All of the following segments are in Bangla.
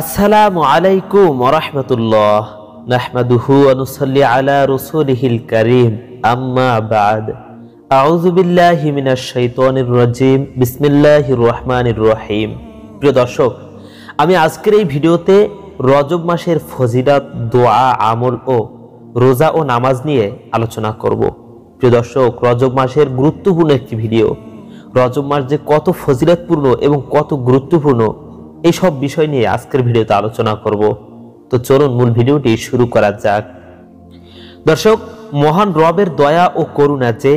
আসসালামু আলাইকুম রহমতুল্লাহ নাহমাদুহু অনুসল্লি আলা রসুলহিল করিম আম্মা বাদ আউযু বিল্লাহি মিনাশ শাইতানির রাজিম বিসমিল্লাহির রহমানির রহিম প্রিয় দর্শক আমি আজকের এই ভিডিওতে রজব মাসের ফজিলত দোয়া আমল ও রোজা ও নামাজ নিয়ে আলোচনা করব প্রিয় দর্শক রজব মাসের গুরুত্বপূর্ণ একটি ভিডিও রজব মাস যে কত ফজিলতপূর্ণ এবং কত গুরুত্বপূর্ণ এই সব বিষয় নিয়ে আজকের ভিডিওতে আলোচনা করব তো চলুন মূল ভিডিওটি শুরু করা যাক দর্শক মহান রবের দয়া ও করুণা যে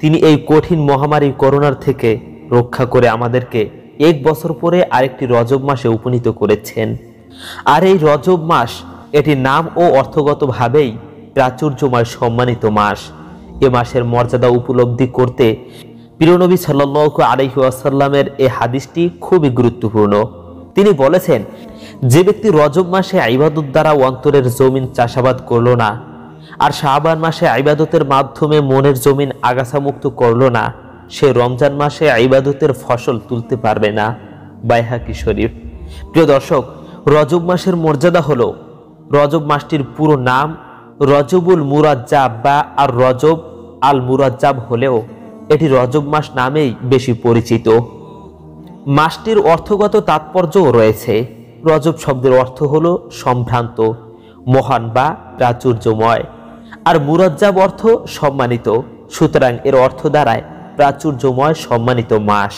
তিনি এই কঠিন মহামারী করোনার থেকে রক্ষা করে আমাদেরকে এক বছর পরে আরেকটি রজব মাসে উপনীত করেছেন আর এই রজব মাস এটি নাম ও অর্থগতভাবেই প্রাচুর্যময় সম্মানিত মাস এ মাসের মর্যাদা উপলব্ধি করতে পিরনবী সাল্লু আলহিউসাল্লামের এ হাদিসটি খুবই গুরুত্বপূর্ণ তিনি বলেছেন যে ব্যক্তি রজব মাসে আইবাদত দ্বারা অন্তরের জমিন চাষাবাদ করল না আর শাহবান মাসে আইবাদতের মাধ্যমে মনের জমিন আগাছামুক্ত করল না সে রমজান মাসে আইবাদতের ফসল তুলতে পারবে না বাইহাকি শরীফ প্রিয় দর্শক রজব মাসের মর্যাদা হল রজব মাসটির পুরো নাম রজবুল মুরাজ্জাব বা আর রজব আল মুরাজ্জাব হলেও এটি রজব মাস নামেই বেশি পরিচিত মাসটির অর্থগত তাৎপর্যও রয়েছে রজব শব্দের অর্থ হল সম্ভ্রান্ত মহান বা প্রাচুর্যময় আর মুরজ্জাব অর্থ সম্মানিত সুতরাং এর অর্থ দ্বারায় প্রাচুর্যময় সম্মানিত মাস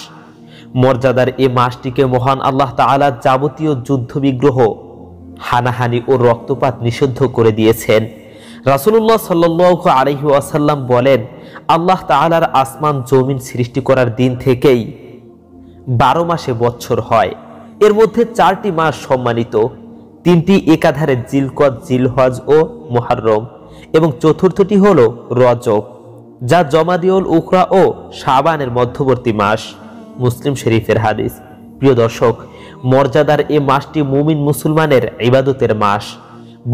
মর্যাদার এ মাসটিকে মহান আল্লাহ তালার যাবতীয় যুদ্ধবিগ্রহ হানাহানি ও রক্তপাত নিষিদ্ধ করে দিয়েছেন রাসুল্লাহ সাল্লু আলহি আসাল্লাম বলেন আল্লাহ তালার আসমান জমিন সৃষ্টি করার দিন থেকেই বারো মাসে বছর হয় এর মধ্যে চারটি মাস সম্মানিত তিনটি একাধারে জিলকত জিলহজ ও মোহাররম এবং চতুর্থটি হল রজব যা জমাদিউল উখরা ও সাবানের মধ্যবর্তী মাস মুসলিম শরীফের হাদিস প্রিয় দর্শক মর্যাদার এ মাসটি মুমিন মুসলমানের ইবাদতের মাস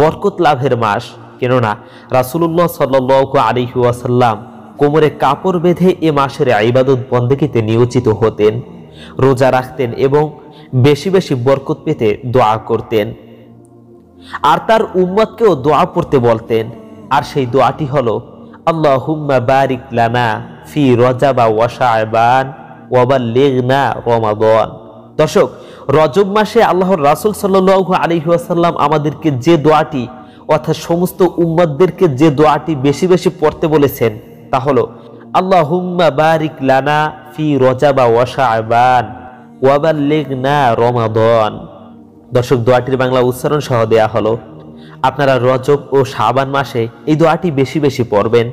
বরকত লাভের মাস কেননা রাসুল্লাহ সাল্লু আলিহাসাল্লাম কোমরে কাপড় বেঁধে এ মাসের ইবাদত বন্দেকিতে নিয়োজিত হতেন রোজা রাখতেন এবং বেশি বেশি বরকত পেতে দোয়া করতেন আর তার উম্মতকেও দোয়া পড়তে বলতেন আর সেই দোয়াটি হলো আল্লাহ হুম্মা বারিক লানা ফি রজা বা ওয়াশায়বান ওয়াবা লেগনা রমাদন দর্শক রজব মাসে আল্লাহর রাসুল সাল্লু আলিহাসাল্লাম আমাদেরকে যে দোয়াটি অর্থাৎ সমস্ত উম্মাদদেরকে যে দোয়াটি বেশি বেশি পড়তে বলেছেন তা হল আল্লাহ হুম্মা বারিক লানা ফি রজাবা ওয়াশা আবান ওয়াবাল্লিগ না রমাদন দর্শক দোয়াটির বাংলা উচ্চারণ সহ দেয়া হলো আপনারা রজব ও শাবান মাসে এই দোয়াটি বেশি বেশি পড়বেন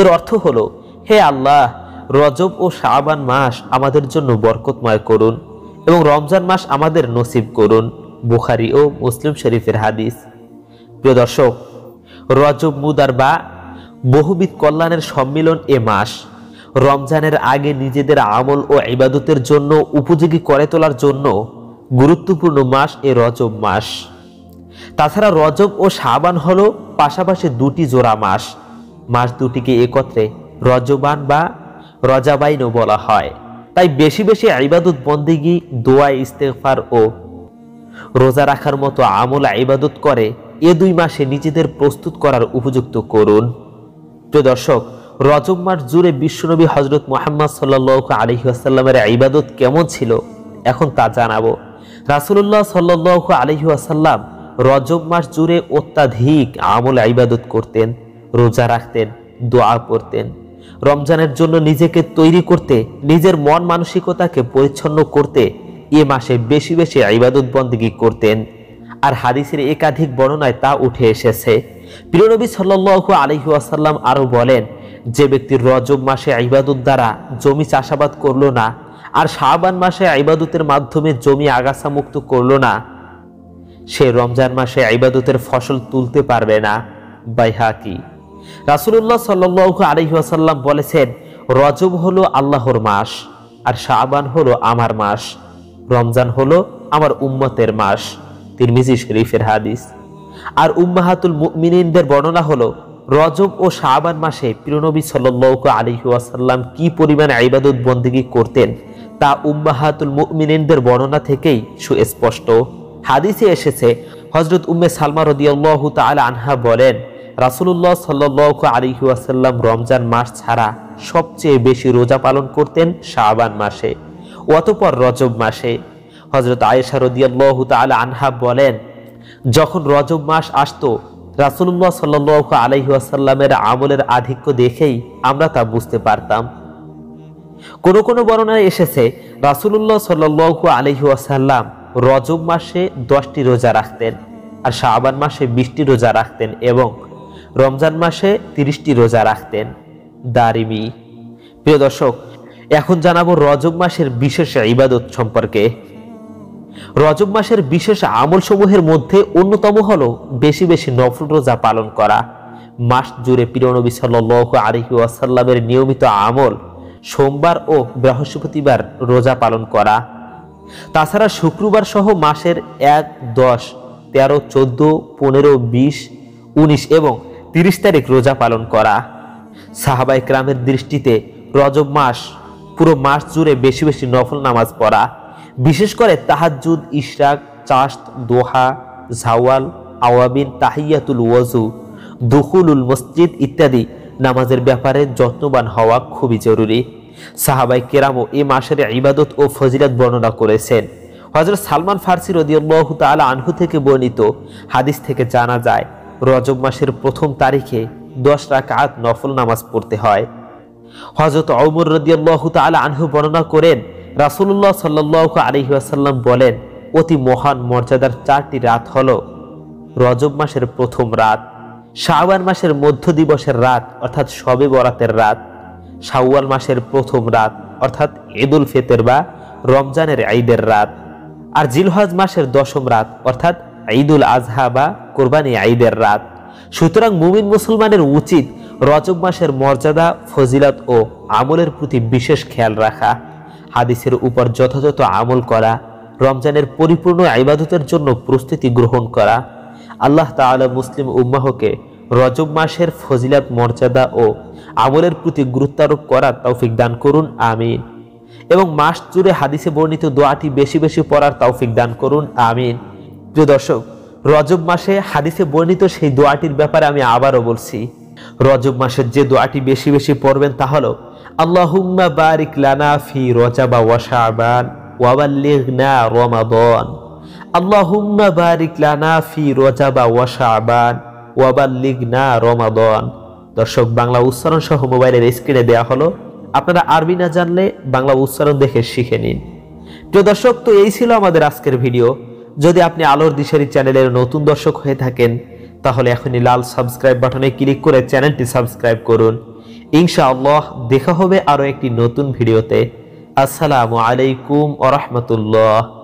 এর অর্থ হলো হে আল্লাহ রজব ও শাবান মাস আমাদের জন্য বরকতময় করুন এবং রমজান মাস আমাদের নসিব করুন বুখারি ও মুসলিম শরীফের হাদিস প্রিয় দর্শক রজব মুদার বা বহুবিধ কল্যাণের সম্মিলন এ মাস রমজানের আগে নিজেদের আমল ও ইবাদতের জন্য উপযোগী করে তোলার জন্য গুরুত্বপূর্ণ মাস এ রজব মাস তাছাড়া রজব ও সাবান হল পাশাপাশি দুটি জোড়া মাস মাস দুটিকে একত্রে রজবান বা রজাবাইনও বলা হয় তাই বেশি বেশি আইবাদত বন্দিগি দোয়া ইস্তেফার ও রোজা রাখার মতো আমল ইবাদত করে এ দুই মাসে নিজেদের প্রস্তুত করার উপযুক্ত করুন প্রিয় দর্শক রজম্মার জুড়ে বিশ্বনবী হজরত মোহাম্মদ সাল্লাহ আলহিহাসাল্লামের ইবাদত কেমন ছিল এখন তা জানাবো রাসুল্লাহ সাল্লাহ আলহিহাসাল্লাম রজব মাস জুড়ে অত্যাধিক আমল ইবাদত করতেন রোজা রাখতেন দোয়া করতেন রমজানের জন্য নিজেকে তৈরি করতে নিজের মন মানসিকতাকে পরিচ্ছন্ন করতে এ মাসে বেশি বেশি ইবাদত বন্দী করতেন আর হাদিসের একাধিক বর্ণনায় তা উঠে এসেছে প্রিয়নবী সাল্লু আলহিউসাল্লাম আরও বলেন যে ব্যক্তি রজব মাসে ইবাদত দ্বারা জমি চাষাবাদ করল না আর শাহবান মাসে ইবাদতের মাধ্যমে জমি আগাছা মুক্ত করল না সে রমজান মাসে ইবাদতের ফসল তুলতে পারবে না বাইহাকি রাসুল্লাহ সাল্লু আলহিহাসাল্লাম বলেছেন রজব হলো আল্লাহর মাস আর শাহবান হলো আমার মাস রমজান হলো আমার উম্মতের মাস তিরমিজি শরীফের হাদিস আর উম্মাহাতুল মুমিনদের বর্ণনা হলো রজব ও শাহবান মাসে প্রিয়নবী সাল্লু আলী ওয়াসাল্লাম কি পরিমাণ আইবাদত বন্দিগি করতেন তা উম্মাহাতুল মুমিনদের বর্ণনা থেকেই সুস্পষ্ট হাদিসে এসেছে হজরত উম্মে সালমা রদিয়াল্লাহ তাল আনহা বলেন রাসুল্লাহ সাল্লু আলী ওয়াসাল্লাম রমজান মাস ছাড়া সবচেয়ে বেশি রোজা পালন করতেন শাহবান মাসে অতপর রজব মাসে হজরত আয়েশা রদিয়াল্লাহ তাল আনহা বলেন যখন রজব মাস আসতো রাসুল্লাহ সাল্লাহ আলহিহাসাল্লামের আমলের আধিক্য দেখেই আমরা তা বুঝতে পারতাম কোন কোনো বর্ণনায় এসেছে রাসুলুল্লাহ সাল্লু আলহিহাসাল্লাম রজব মাসে দশটি রোজা রাখতেন আর শাহবান মাসে বিশটি রোজা রাখতেন এবং রমজান মাসে তিরিশটি রোজা রাখতেন দারিমি প্রিয় দর্শক এখন জানাবো রজব মাসের বিশেষ ইবাদত সম্পর্কে রজব মাসের বিশেষ আমলসমূহের মধ্যে অন্যতম হলো বেশি বেশি নফল রোজা পালন করা মাস জুড়ে পিরনবী সাল্লাহ আলহি আসাল্লামের নিয়মিত আমল সোমবার ও বৃহস্পতিবার রোজা পালন করা তাছাড়া শুক্রবার সহ মাসের এক দশ তেরো চোদ্দ পনেরো বিশ উনিশ এবং তিরিশ তারিখ রোজা পালন করা সাহাবাই ক্রামের দৃষ্টিতে রজব মাস পুরো মাস জুড়ে বেশি বেশি নফল নামাজ পড়া বিশেষ করে তাহাজুদ ইশরাক চাস্ত দোহা ঝাওয়াল আওয়াবিন তাহিয়াতুল ওয়াজু দুহুলুল মসজিদ ইত্যাদি নামাজের ব্যাপারে যত্নবান হওয়া খুবই জরুরি সাহাবাই কেরামও এ মাসের ইবাদত ও ফজিলত বর্ণনা করেছেন হজরত সালমান ফার্সি রদিউল্লাহ তালা আনহু থেকে বর্ণিত হাদিস থেকে জানা যায় রজব মাসের প্রথম তারিখে দশ রাকাত নফল নামাজ পড়তে হয় হজরত অমর রদিয়াল্লাহ তালা আনহু বর্ণনা করেন রাসুল্লাহ সাল্লু আলিহাসাল্লাম বলেন অতি মহান মর্যাদার চারটি রাত হল রজব মাসের প্রথম রাত শাওয়ার মাসের মধ্য দিবসের রাত অর্থাৎ সবে বরাতের রাত শাওয়াল মাসের প্রথম রাত অর্থাৎ ঈদুল ফেতের বা রমজানের ঈদের রাত আর জিলহজ মাসের দশম রাত অর্থাৎ ঈদুল আজহা বা কোরবানি ঈদের রাত সুতরাং মুমিন মুসলমানের উচিত রজব মাসের মর্যাদা ফজিলত ও আমলের প্রতি বিশেষ খেয়াল রাখা হাদিসের উপর যথাযথ আমল করা রমজানের পরিপূর্ণ আইবাদতের জন্য প্রস্তুতি গ্রহণ করা আল্লাহ তালা মুসলিম উম্মাহকে রজব মাসের ফজিলাত মর্যাদা ও আমলের প্রতি গুরুত্বারোপ করা তৌফিক দান করুন আমিন এবং মাস জুড়ে হাদিসে বর্ণিত দোয়াটি বেশি বেশি পড়ার তৌফিক দান করুন আমিন প্রিয় দর্শক রজব মাসে হাদিসে বর্ণিত সেই দোয়াটির ব্যাপারে আমি আবারও বলছি রজব মাসের যে দোয়াটি বেশি বেশি পড়বেন তা হলো আল্লাহুম্মা বারিক লানা ফি রজাবা ওয়া শাবান ওয়াবাল্লিগনা রমাদান আল্লাহুম্মা বারিক লানা ফি রজাবা ওয়া শাবান ওয়াবাল্লিগনা রমাদান দর্শক বাংলা উচ্চারণ সহ মোবাইলের স্ক্রিনে দেয়া হলো আপনারা আরবি না জানলে বাংলা উচ্চারণ দেখে শিখে নিন প্রিয় দর্শক তো এই ছিল আমাদের আজকের ভিডিও যদি আপনি আলোর দিশারি চ্যানেলের নতুন দর্শক হয়ে থাকেন তাহলে এখনই লাল সাবস্ক্রাইব বাটনে ক্লিক করে চ্যানেলটি সাবস্ক্রাইব করুন ইনশাআল্লাহ দেখা হবে আরও একটি নতুন ভিডিওতে আসসালামু আলাইকুম ওরহমতুল্লাহ